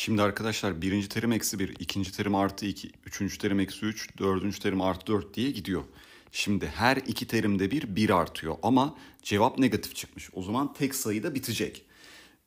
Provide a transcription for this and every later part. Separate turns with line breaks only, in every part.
Şimdi arkadaşlar birinci terim eksi bir, ikinci terim artı iki, üçüncü terim eksi üç, dördüncü terim artı dört diye gidiyor. Şimdi her iki terimde bir bir artıyor ama cevap negatif çıkmış. O zaman tek sayıda bitecek.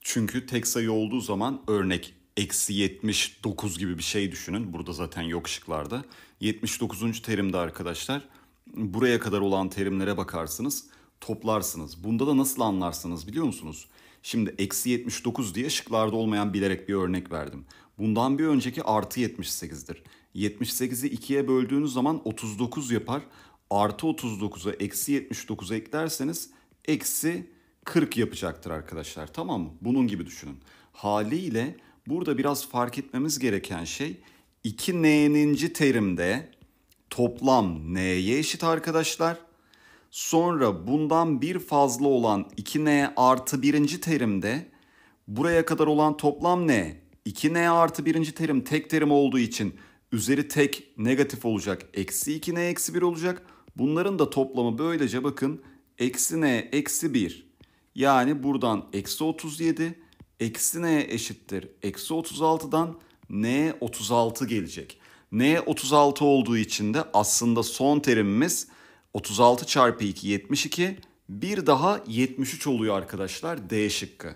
Çünkü tek sayı olduğu zaman örnek eksi 79 gibi bir şey düşünün. Burada zaten yok şıklarda. 79. terimde arkadaşlar buraya kadar olan terimlere bakarsınız toplarsınız. Bunda da nasıl anlarsınız biliyor musunuz? Şimdi eksi 79 diye şıklarda olmayan bilerek bir örnek verdim. Bundan bir önceki artı 78'dir. 78'i 2'ye böldüğünüz zaman 39 yapar. Artı 39'a eksi 79'a eklerseniz eksi 40 yapacaktır arkadaşlar. Tamam mı? Bunun gibi düşünün. Haliyle burada biraz fark etmemiz gereken şey 2n'ninci terimde toplam n'ye eşit arkadaşlar Sonra bundan bir fazla olan 2n artı birinci terimde buraya kadar olan toplam n 2n artı birinci terim tek terim olduğu için üzeri tek negatif olacak. Eksi 2n eksi 1 olacak. Bunların da toplamı böylece bakın eksi n eksi 1. Yani buradan eksi 37 eksi n eşittir. Eksi 36'dan n 36 gelecek. n 36 olduğu için de aslında son terimimiz 36 çarpı 2 72 bir daha 73 oluyor arkadaşlar D şıkkı.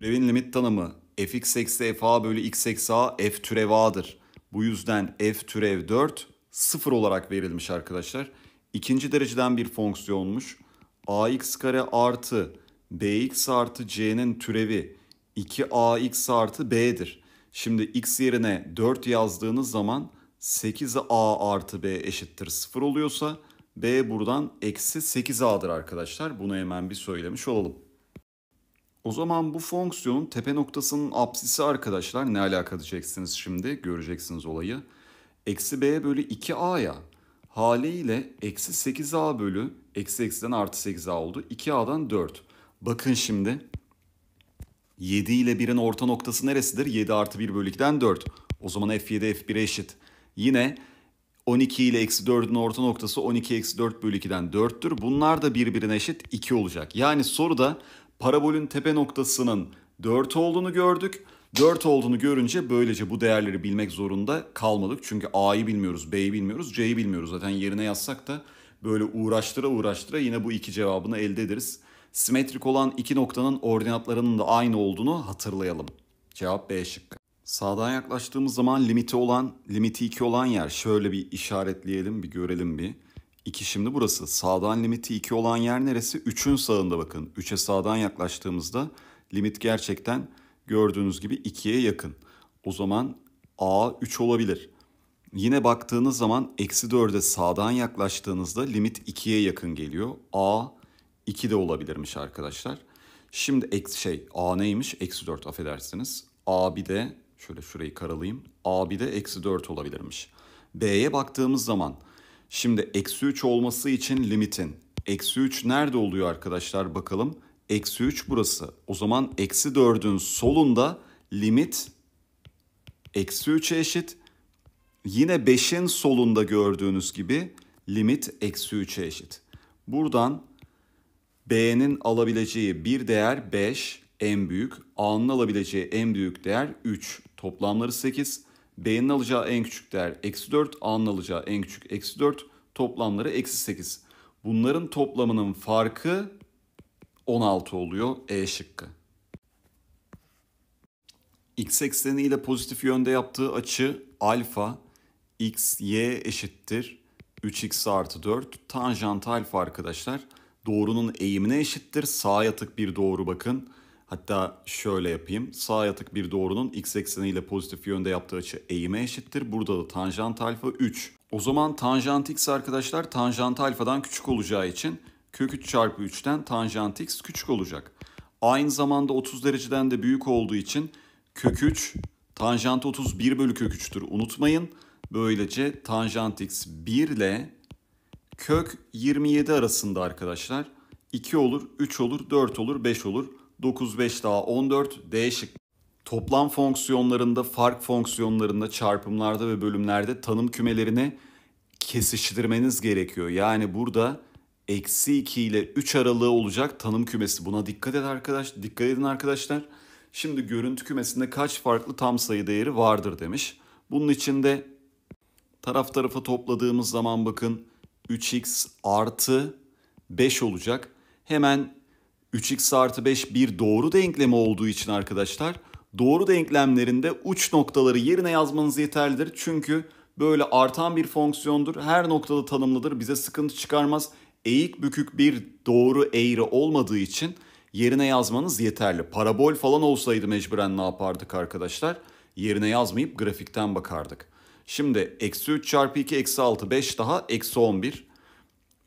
Türevin limit tanımı fx eksi fa bölü x eksi a f türev a'dır. Bu yüzden f türev 4 sıfır olarak verilmiş arkadaşlar. İkinci dereceden bir fonksiyonmuş. ax kare artı bx artı c'nin türevi 2ax artı b'dir. Şimdi x yerine 4 yazdığınız zaman 8a artı b eşittir 0 oluyorsa B buradan eksi 8A'dır arkadaşlar. Bunu hemen bir söylemiş olalım. O zaman bu fonksiyonun tepe noktasının apsisi arkadaşlar ne alaka diyeceksiniz şimdi göreceksiniz olayı. Eksi b bölü 2 a ya. haliyle eksi 8a bölü eksi eksiden artı 8a oldu. 2a'dan 4. Bakın şimdi 7 ile 1'in orta noktası neresidir? 7 artı 1 bölü 2'den 4. O zaman f7 f1 eşit. Yine 12 ile eksi 4'ün orta noktası 12 eksi 4 bölü 2'den 4'tür. Bunlar da birbirine eşit 2 olacak. Yani soruda parabolün tepe noktasının 4 olduğunu gördük. 4 olduğunu görünce böylece bu değerleri bilmek zorunda kalmadık. Çünkü A'yı bilmiyoruz, B'yi bilmiyoruz, C'yi bilmiyoruz. Zaten yerine yazsak da böyle uğraştıra uğraştıra yine bu iki cevabını elde ederiz. Simetrik olan iki noktanın ordinatlarının da aynı olduğunu hatırlayalım. Cevap B şıkkı. Sağdan yaklaştığımız zaman limiti olan, limiti 2 olan yer şöyle bir işaretleyelim, bir görelim bir. 2 şimdi burası. Sağdan limiti 2 olan yer neresi? 3'ün sağında bakın. 3'e sağdan yaklaştığımızda limit gerçekten gördüğünüz gibi 2'ye yakın. O zaman A 3 olabilir. Yine baktığınız zaman eksi 4'e sağdan yaklaştığınızda limit 2'ye yakın geliyor. A 2 de olabilirmiş arkadaşlar. Şimdi eksi şey A neymiş? Eksi 4 affedersiniz. A bir de Şöyle şurayı karalayayım. A1 de eksi 4 olabilirmiş. B'ye baktığımız zaman şimdi eksi 3 olması için limitin. Eksi 3 nerede oluyor arkadaşlar bakalım. Eksi 3 burası. O zaman eksi 4'ün solunda limit eksi 3'e eşit. Yine 5'in solunda gördüğünüz gibi limit eksi 3'e eşit. Buradan B'nin alabileceği bir değer 5 en büyük A'nın alabileceği en büyük değer 3. Toplamları 8. B'nin alacağı en küçük değer eksi 4. A'nın alacağı en küçük eksi 4. Toplamları eksi 8. Bunların toplamının farkı 16 oluyor E şıkkı. X ekseni ile pozitif yönde yaptığı açı alfa x, y eşittir 3x artı 4 tanjant alfa arkadaşlar. Doğrunun eğimine eşittir. Sağ yatık bir doğru bakın. Hatta şöyle yapayım. Sağ yatık bir doğrunun x ekseni pozitif yönde yaptığı açı eğime eşittir. Burada da tanjant alfa 3. O zaman tanjant x arkadaşlar tanjant alfadan küçük olacağı için kök 3 çarpı 3'ten tanjant x küçük olacak. Aynı zamanda 30 dereceden de büyük olduğu için kök 3 tanjant 31 bölü kök 3'tür unutmayın. Böylece tanjant x 1 ile kök 27 arasında arkadaşlar 2 olur, 3 olur, 4 olur, 5 olur. 95 daha 14 D şıkkı. Toplam fonksiyonlarında, fark fonksiyonlarında, çarpımlarda ve bölümlerde tanım kümelerini kesiştirmeniz gerekiyor. Yani burada eksi 2 ile 3 aralığı olacak tanım kümesi. Buna dikkat edin arkadaş, dikkat edin arkadaşlar. Şimdi görüntü kümesinde kaç farklı tam sayı değeri vardır demiş. Bunun için de taraf tarafa topladığımız zaman bakın 3x artı 5 olacak. Hemen 3x artı 5 bir doğru denklemi olduğu için arkadaşlar doğru denklemlerinde uç noktaları yerine yazmanız yeterlidir. Çünkü böyle artan bir fonksiyondur. Her noktada tanımlıdır. Bize sıkıntı çıkarmaz. Eğik bükük bir doğru eğri olmadığı için yerine yazmanız yeterli. Parabol falan olsaydı mecburen ne yapardık arkadaşlar? Yerine yazmayıp grafikten bakardık. Şimdi eksi 3 çarpı 2 eksi 6 5 daha eksi 11.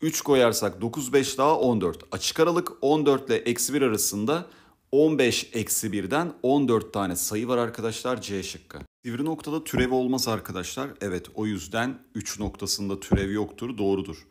3 koyarsak 9 5 daha 14. Açık aralık 14 ile eksi 1 arasında 15 eksi 1'den 14 tane sayı var arkadaşlar C şıkkı. Sivri noktada türev olmaz arkadaşlar. Evet o yüzden 3 noktasında türev yoktur doğrudur.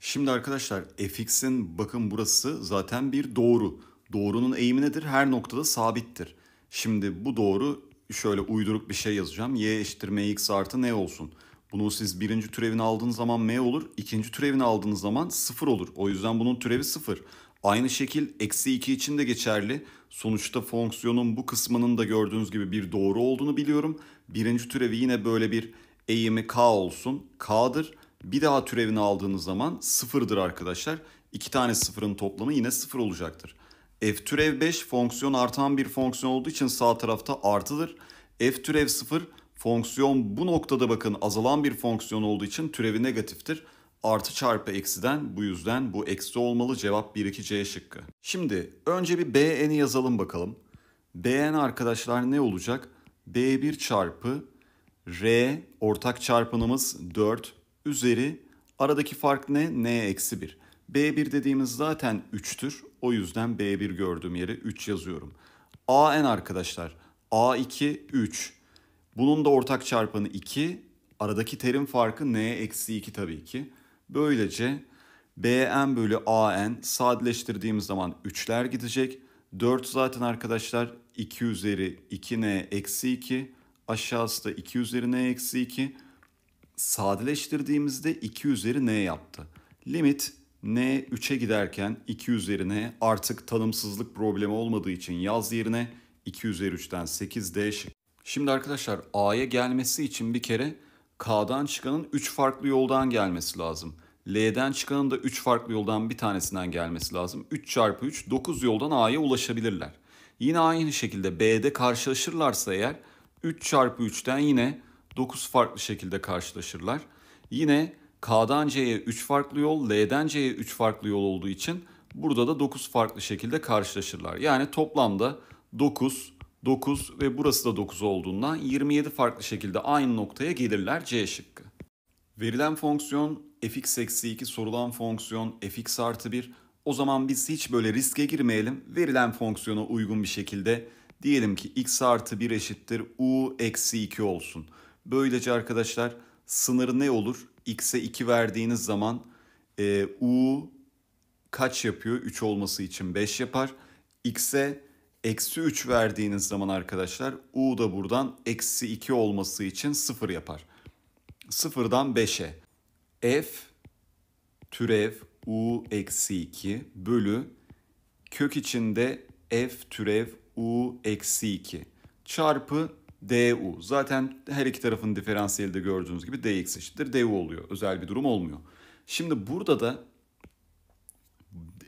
Şimdi arkadaşlar fx'in bakın burası zaten bir doğru. Doğrunun eğimi nedir? Her noktada sabittir. Şimdi bu doğru şöyle uyduruk bir şey yazacağım. y eşittir mx artı ne olsun? Bunu siz birinci türevini aldığınız zaman m olur. ikinci türevini aldığınız zaman sıfır olur. O yüzden bunun türevi sıfır. Aynı şekil eksi 2 için de geçerli. Sonuçta fonksiyonun bu kısmının da gördüğünüz gibi bir doğru olduğunu biliyorum. Birinci türevi yine böyle bir eğimi k olsun. K'dır. Bir daha türevini aldığınız zaman sıfırdır arkadaşlar. İki tane sıfırın toplamı yine sıfır olacaktır. F türev 5 fonksiyon artan bir fonksiyon olduğu için sağ tarafta artıdır. F türev 0 Fonksiyon bu noktada bakın azalan bir fonksiyon olduğu için türevi negatiftir. Artı çarpı eksiden bu yüzden bu eksi olmalı cevap 1 2 C şıkkı. Şimdi önce bir Bn'i yazalım bakalım. Bn arkadaşlar ne olacak? B1 çarpı R ortak çarpanımız 4 üzeri aradaki fark ne? N eksi 1. B1 dediğimiz zaten 3'tür. O yüzden B1 gördüğüm yere 3 yazıyorum. AN arkadaşlar A2 3 bunun da ortak çarpanı 2. Aradaki terim farkı n eksi 2 tabii ki. Böylece bn bölü an sadeleştirdiğimiz zaman 3'ler gidecek. 4 zaten arkadaşlar 2 üzeri 2n eksi 2. Aşağısı da 2 üzeri n eksi 2. Sadeleştirdiğimizde 2 üzeri n yaptı. Limit n 3'e giderken 2 üzeri n artık tanımsızlık problemi olmadığı için yaz yerine 2 üzeri 3'ten 8 d şık. Şimdi arkadaşlar A'ya gelmesi için bir kere K'dan çıkanın 3 farklı yoldan gelmesi lazım. L'den çıkanın da 3 farklı yoldan bir tanesinden gelmesi lazım. 3 çarpı 3 9 yoldan A'ya ulaşabilirler. Yine aynı şekilde B'de karşılaşırlarsa eğer 3 çarpı 3'ten yine 9 farklı şekilde karşılaşırlar. Yine K'dan C'ye 3 farklı yol, L'den C'ye 3 farklı yol olduğu için burada da 9 farklı şekilde karşılaşırlar. Yani toplamda 9, 9 ve burası da 9 olduğundan 27 farklı şekilde aynı noktaya gelirler C şıkkı. Verilen fonksiyon fx eksi 2 sorulan fonksiyon fx artı 1. O zaman biz hiç böyle riske girmeyelim. Verilen fonksiyona uygun bir şekilde diyelim ki x artı 1 eşittir u eksi 2 olsun. Böylece arkadaşlar sınırı ne olur? x'e 2 verdiğiniz zaman e, u kaç yapıyor? 3 olması için 5 yapar. x'e eksi 3 verdiğiniz zaman arkadaşlar u da buradan eksi 2 olması için 0 yapar. 0'dan 5'e f türev u eksi 2 bölü kök içinde f türev u eksi 2 çarpı du. Zaten her iki tarafın diferansiyeli de gördüğünüz gibi dx eşittir du oluyor. Özel bir durum olmuyor. Şimdi burada da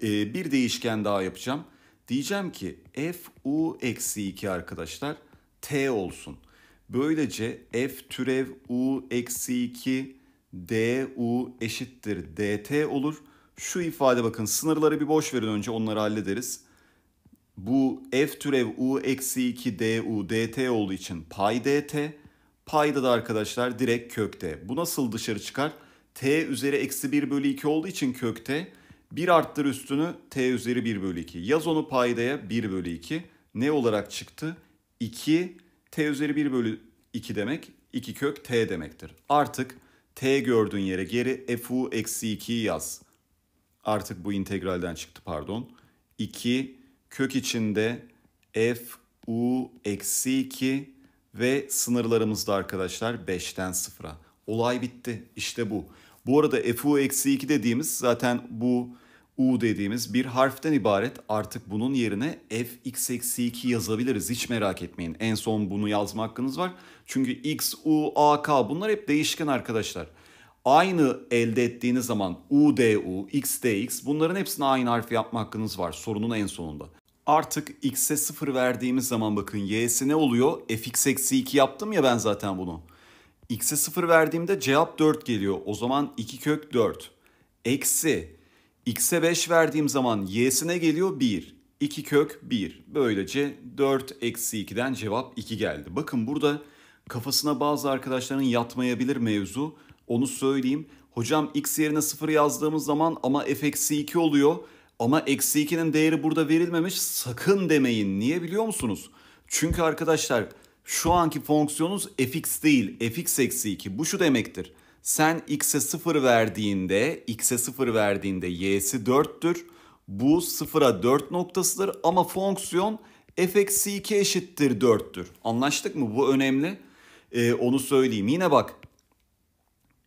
e, bir değişken daha yapacağım. Diyeceğim ki f u eksi 2 arkadaşlar t olsun. Böylece f türev u eksi 2 d u eşittir dt olur. Şu ifade bakın sınırları bir boş verin önce onları hallederiz. Bu f türev u eksi 2 d du dt olduğu için pay dt. Payda da arkadaşlar direkt kökte. Bu nasıl dışarı çıkar? t üzeri eksi 1 bölü 2 olduğu için kökte 1 arttır üstünü t üzeri 1 bölü 2. Yaz onu paydaya 1 bölü 2. Ne olarak çıktı? 2 t üzeri 1 bölü 2 demek 2 kök t demektir. Artık t gördüğün yere geri fu eksi 2'yi yaz. Artık bu integralden çıktı pardon. 2 kök içinde f u eksi 2 ve sınırlarımızda arkadaşlar 5'ten 0'a. Olay bitti. İşte bu. Bu arada fu eksi 2 dediğimiz zaten bu U dediğimiz bir harften ibaret artık bunun yerine fx-2 yazabiliriz hiç merak etmeyin. En son bunu yazma hakkınız var. Çünkü x, u, a, k bunlar hep değişken arkadaşlar. Aynı elde ettiğiniz zaman u, d, u, x, d, x bunların hepsini aynı harfi yapma hakkınız var sorunun en sonunda. Artık x'e 0 verdiğimiz zaman bakın y'si ne oluyor? fx-2 yaptım ya ben zaten bunu. x'e 0 verdiğimde cevap 4 geliyor. O zaman 2 kök 4. Eksi x'e 5 verdiğim zaman y'sine geliyor 1. 2 kök 1. Böylece 4 eksi 2'den cevap 2 geldi. Bakın burada kafasına bazı arkadaşların yatmayabilir mevzu. Onu söyleyeyim. Hocam x yerine 0 yazdığımız zaman ama f eksi 2 oluyor. Ama eksi 2'nin değeri burada verilmemiş. Sakın demeyin. Niye biliyor musunuz? Çünkü arkadaşlar şu anki fonksiyonunuz fx değil. fx eksi 2. Bu şu demektir. Sen x'e 0 verdiğinde, x'e 0 verdiğinde y'si 4'tür. Bu 0'a 4 noktasıdır ama fonksiyon f eksi 2 eşittir 4'tür. Anlaştık mı? Bu önemli. Ee, onu söyleyeyim. Yine bak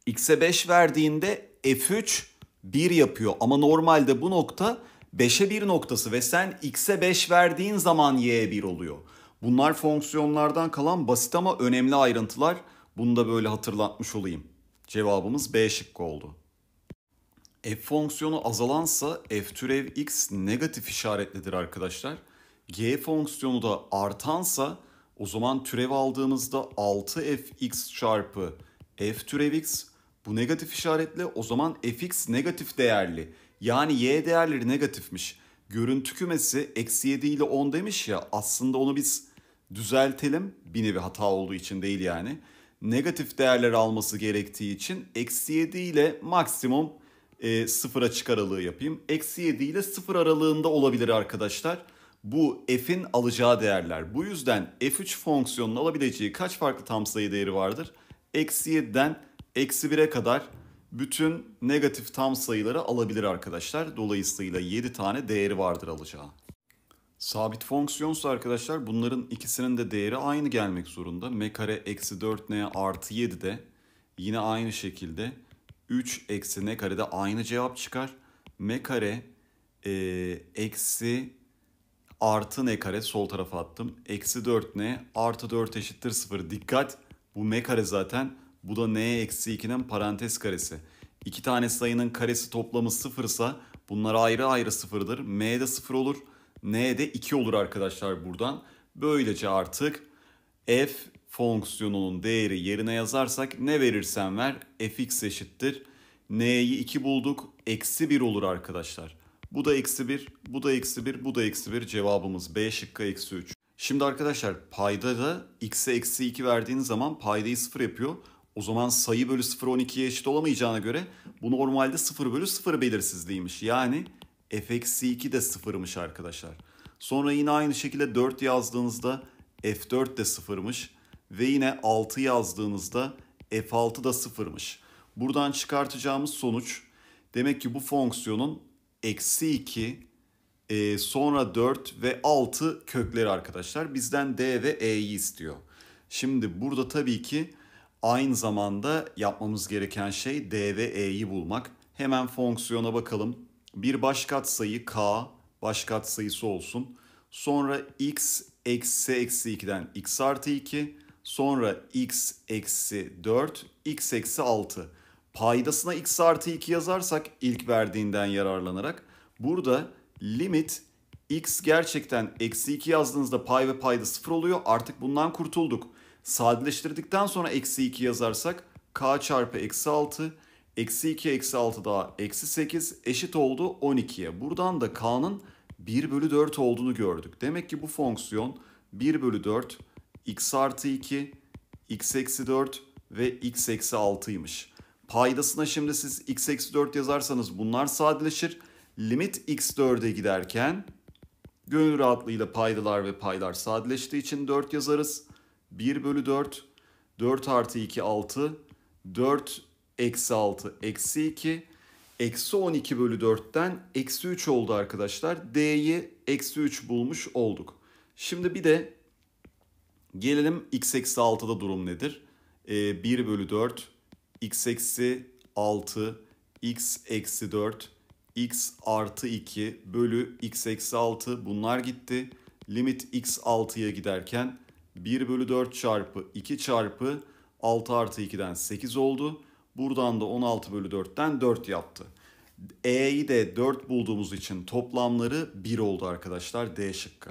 x'e 5 verdiğinde f3 1 yapıyor. Ama normalde bu nokta 5'e 1 noktası ve sen x'e 5 verdiğin zaman y'e 1 oluyor. Bunlar fonksiyonlardan kalan basit ama önemli ayrıntılar. Bunu da böyle hatırlatmış olayım. Cevabımız B şıkkı oldu. F fonksiyonu azalansa f türev x negatif işaretlidir arkadaşlar. G fonksiyonu da artansa o zaman türev aldığımızda 6fx çarpı f türev x bu negatif işaretli, o zaman fx negatif değerli. Yani y değerleri negatifmiş. Görüntü kümesi eksi 7 ile 10 demiş ya aslında onu biz düzeltelim. Bir nevi hata olduğu için değil yani negatif değerler alması gerektiği için eksi 7 ile maksimum e, sıfıra çık aralığı yapayım. Eksi 7 ile sıfır aralığında olabilir arkadaşlar. Bu f'in alacağı değerler. Bu yüzden f3 fonksiyonunun alabileceği kaç farklı tam sayı değeri vardır? Eksi 7'den eksi 1'e kadar bütün negatif tam sayıları alabilir arkadaşlar. Dolayısıyla 7 tane değeri vardır alacağı. Sabit fonksiyonsa arkadaşlar bunların ikisinin de değeri aynı gelmek zorunda. m kare eksi 4n artı 7 de yine aynı şekilde 3 eksi n kare de aynı cevap çıkar. m kare e, eksi artı n kare sol tarafa attım. Eksi 4n artı 4 eşittir 0. Dikkat bu m kare zaten bu da n eksi 2'nin parantez karesi. İki tane sayının karesi toplamı ise bunlar ayrı ayrı sıfırdır. m de sıfır olur. N'ye de 2 olur arkadaşlar buradan. Böylece artık f fonksiyonunun değeri yerine yazarsak ne verirsen ver fx eşittir. N'yi 2 bulduk. Eksi 1 olur arkadaşlar. Bu da eksi 1, bu da eksi 1, bu da eksi 1. Cevabımız B şıkkı eksi 3. Şimdi arkadaşlar payda da x'e eksi 2 verdiğiniz zaman paydayı 0 yapıyor. O zaman sayı bölü 0 12'ye eşit olamayacağına göre bu normalde 0 bölü 0 belirsizliğiymiş. Yani f-2 de sıfırmış arkadaşlar. Sonra yine aynı şekilde 4 yazdığınızda f4 de sıfırmış. Ve yine 6 yazdığınızda f6 da sıfırmış. Buradan çıkartacağımız sonuç demek ki bu fonksiyonun eksi 2 e, sonra 4 ve 6 kökleri arkadaşlar. Bizden d ve e'yi istiyor. Şimdi burada tabii ki aynı zamanda yapmamız gereken şey d ve e'yi bulmak. Hemen fonksiyona bakalım bir baş katsayı k baş katsayısı olsun. Sonra x eksi eksi 2'den x artı 2. Sonra x eksi 4, x eksi 6. Paydasına x artı 2 yazarsak ilk verdiğinden yararlanarak. Burada limit x gerçekten eksi 2 yazdığınızda pay ve payda 0 oluyor. Artık bundan kurtulduk. Sadeleştirdikten sonra eksi 2 yazarsak k çarpı eksi 6 Eksi 2 eksi 6 daha eksi 8 eşit oldu 12'ye. Buradan da k'nın 1 bölü 4 olduğunu gördük. Demek ki bu fonksiyon 1 bölü 4 x artı 2 x eksi 4 ve x eksi 6'ymış. Paydasına şimdi siz x eksi 4 yazarsanız bunlar sadeleşir. Limit x 4'e giderken gönül rahatlığıyla paydalar ve paylar sadeleştiği için 4 yazarız. 1 bölü 4, 4 artı 2 6, 4 eksi 6, eksi 2. Eksi 12 bölü 4'ten eksi 3 oldu arkadaşlar. D'yi eksi 3 bulmuş olduk. Şimdi bir de gelelim x eksi 6'da durum nedir? Ee, 1 bölü 4, x eksi 6, x eksi 4, x artı 2 bölü x eksi 6 bunlar gitti. Limit x 6'ya giderken 1 bölü 4 çarpı 2 çarpı 6 artı 2'den 8 oldu. Buradan da 16 bölü 4'ten 4 yaptı. E'yi de 4 bulduğumuz için toplamları 1 oldu arkadaşlar D şıkkı.